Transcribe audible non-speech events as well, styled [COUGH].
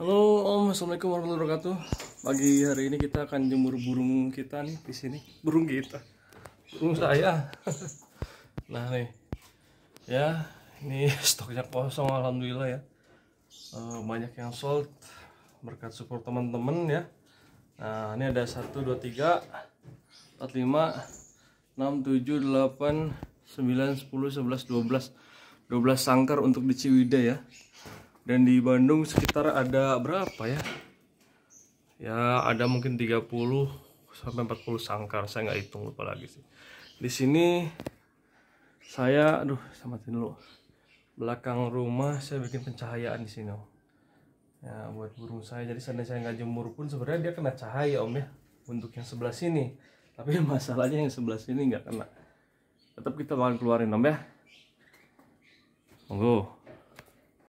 Halo Om, Assalamualaikum warahmatullahi wabarakatuh. Pagi hari ini kita akan jemur burung kita nih di sini. Burung kita. Burung saya. [LAUGHS] nah nih. Ya, ini [LAUGHS] stoknya kosong alhamdulillah ya. Eh, banyak yang sold berkat support teman-teman ya. Nah, ini ada 1 2 3 4 5 6 7 8 9 10 11 12 12 sangkar untuk di Ciwidey ya dan di Bandung sekitar ada berapa ya ya ada mungkin 30 sampai 40 sangkar saya nggak hitung lupa lagi sih di sini saya aduh samatin dulu belakang rumah saya bikin pencahayaan di sini ya buat burung saya jadi seandainya saya nggak jemur pun sebenarnya dia kena cahaya om ya untuk yang sebelah sini tapi [LAUGHS] masalahnya yang sebelah sini nggak kena tetap kita bakal keluarin om ya monggo